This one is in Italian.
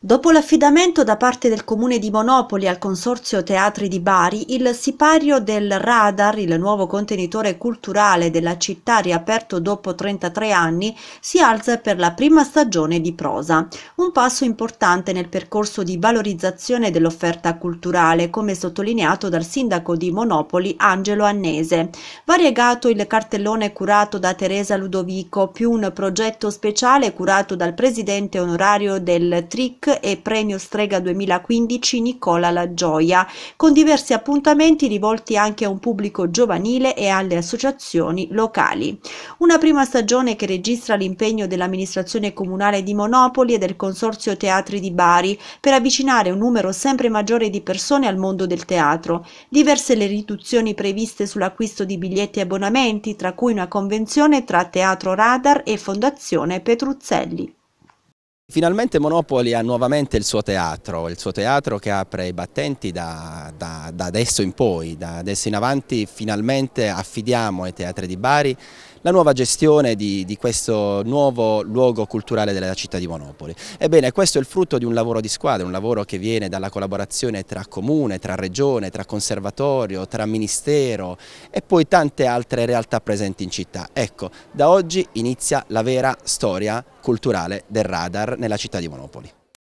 Dopo l'affidamento da parte del comune di Monopoli al Consorzio Teatri di Bari, il sipario del Radar, il nuovo contenitore culturale della città riaperto dopo 33 anni, si alza per la prima stagione di prosa. Un passo importante nel percorso di valorizzazione dell'offerta culturale, come sottolineato dal sindaco di Monopoli Angelo Annese. Variegato il cartellone curato da Teresa Ludovico, più un progetto speciale curato dal presidente onorario del TRIC e Premio Strega 2015 Nicola La Gioia, con diversi appuntamenti rivolti anche a un pubblico giovanile e alle associazioni locali. Una prima stagione che registra l'impegno dell'amministrazione comunale di Monopoli e del Consorzio Teatri di Bari per avvicinare un numero sempre maggiore di persone al mondo del teatro. Diverse le riduzioni previste sull'acquisto di biglietti e abbonamenti, tra cui una convenzione tra Teatro Radar e Fondazione Petruzzelli. Finalmente Monopoli ha nuovamente il suo teatro, il suo teatro che apre i battenti da, da, da, adesso in poi, da adesso in avanti finalmente affidiamo ai teatri di Bari la nuova gestione di, di questo nuovo luogo culturale della città di Monopoli. Ebbene questo è il frutto di un lavoro di squadra, un lavoro che viene dalla collaborazione tra comune, tra regione, tra conservatorio, tra ministero e poi tante altre realtà presenti in città. Ecco, da oggi inizia la vera storia culturale del radar nella città di Monopoli.